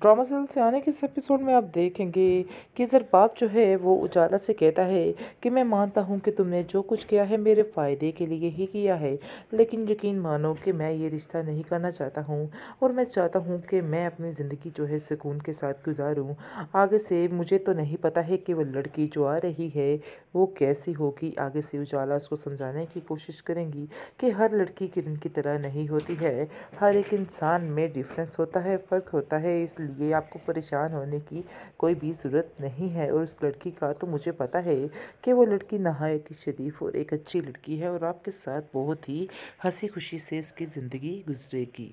drama cell से आने के इस एपिसोड में आप देखेंगे कि बाप जो है वो उजाला से कहता है कि मैं मानता हूँ कि तुमने जो कुछ किया है मेरे फ़ायदे के लिए ही किया है लेकिन यकीन मानो कि मैं ये रिश्ता नहीं करना चाहता हूँ और मैं चाहता हूँ कि मैं अपनी ज़िंदगी जो है सुकून के साथ गुजारूँ आगे से मुझे तो नहीं पता है कि वह लड़की जो आ रही है वो कैसी होगी आगे से उजाला उसको समझाने की कोशिश करेंगी कि हर लड़की किरण की तरह नहीं होती है हर एक इंसान में डिफ़्रेंस होता है फ़र्क होता है इसलिए लिए आपको परेशान होने की कोई भी ज़रूरत नहीं है और उस लड़की का तो मुझे पता है कि वो लड़की नहायत ही शरीफ और एक अच्छी लड़की है और आपके साथ बहुत ही हंसी खुशी से उसकी ज़िंदगी गुजरेगी